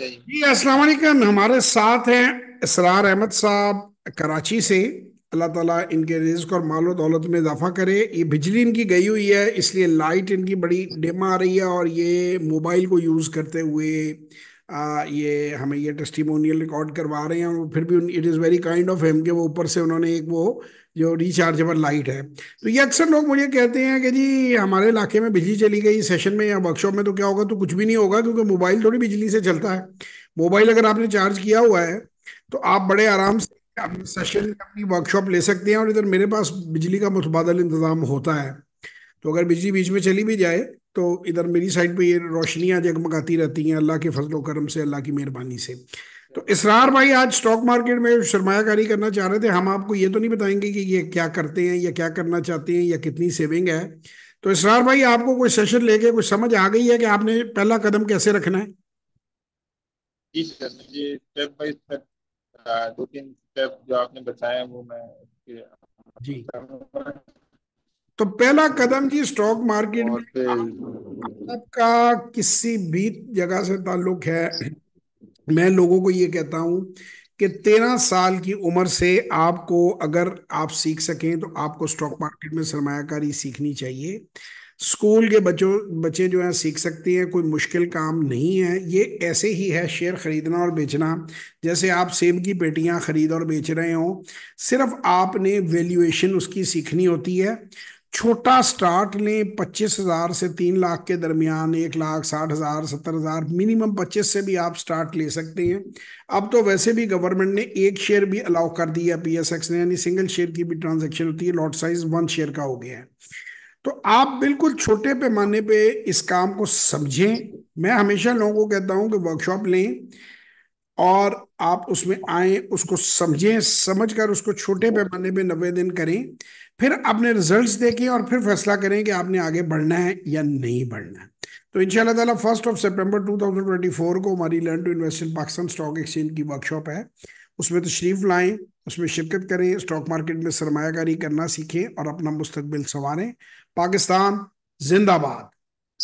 जी अस्सलाम वालेकुम हमारे साथ हैं इसरार अहमद साहब कराची से अल्लाह ताला इनके रिज्क और माल दौलत में इजाफा करे ये बिजली इनकी गई हुई है इसलिए लाइट इनकी बड़ी डिम आ रही है और ये मोबाइल को यूज़ करते हुए आ, ये हमें ये टेस्टिमोनियल रिकॉर्ड करवा रहे हैं और फिर भी it is very kind of him के वो ऊपर से उन्होंने एक वो जो रिचार्जेबल लाइट है तो ये अक्सर लोग मुझे कहते हैं कि जी हमारे इलाके में बिजली चली गई सेशन में या वर्कशॉप में तो क्या होगा तो कुछ भी नहीं होगा क्योंकि मोबाइल थोड़ी बिजली से चलता है मोबाइल अगर आपने चार्ज किया हुआ है तो आप बड़े आराम से अपने सेशन अपनी वर्कशॉप ले सकते हैं और इधर मेरे पास बिजली का मुतबादल इंतज़ाम होता है तो अगर बिजली बीच में चली भी जाए तो इधर मेरी साइड पे ये रोशनियाँ जगमगाती रहती हैं अल्लाह के फजलो करम से अल्लाह की मेहरबानी से तो इसरार भाई आज स्टॉक मार्केट में सरमाकारी करना चाह रहे थे हम आपको ये तो नहीं बताएंगे कि ये क्या करते हैं या क्या करना चाहते हैं या कितनी सेविंग है तो इसरार भाई आपको कोई सेशन लेके कुछ समझ आ गई है कि आपने पहला कदम कैसे रखना है जी सर ये स्टेप बाय स्टेप दो तीन स्टेप जो आपने बताया वो मैं जी तो पहला कदम जी स्टॉक मार्केट में आपका किसी भी जगह से ताल्लुक है मैं लोगों को ये कहता हूं कि तेरह साल की उम्र से आपको अगर आप सीख सकें तो आपको स्टॉक मार्केट में सरमाकारी सीखनी चाहिए स्कूल के बच्चों बच्चे जो हैं सीख सकते हैं कोई मुश्किल काम नहीं है ये ऐसे ही है शेयर खरीदना और बेचना जैसे आप सेब की पेटियां खरीद और बेच रहे हो सिर्फ आपने वैल्यूएशन उसकी सीखनी होती है छोटा स्टार्ट लें पच्चीस हज़ार से तीन लाख के दरमियान एक लाख साठ हज़ार सत्तर हज़ार मिनिमम पच्चीस से भी आप स्टार्ट ले सकते हैं अब तो वैसे भी गवर्नमेंट ने एक शेयर भी अलाउ कर दिया पी एस एक्स ने यानी सिंगल शेयर की भी ट्रांजेक्शन होती है लॉट साइज वन शेयर का हो गया है तो आप बिल्कुल छोटे पैमाने पर इस काम को समझें मैं हमेशा लोगों को कहता हूँ कि वर्कशॉप लें और आप उसमें आए उसको समझें समझकर उसको छोटे पैमाने पे नब्बे दिन करें फिर अपने रिजल्ट्स देखें और फिर फैसला करें कि आपने आगे बढ़ना है या नहीं बढ़ना है तो इन ताला फर्स्ट ऑफ सितंबर 2024 को हमारी learn to invest in Pakistan stock exchange की वर्कशॉप है उसमें तशरीफ लाएं उसमें शिरकत करें स्टॉक मार्केट में सरमाकारी करना सीखें और अपना मुस्तबिल संवारें पाकिस्तान जिंदाबाद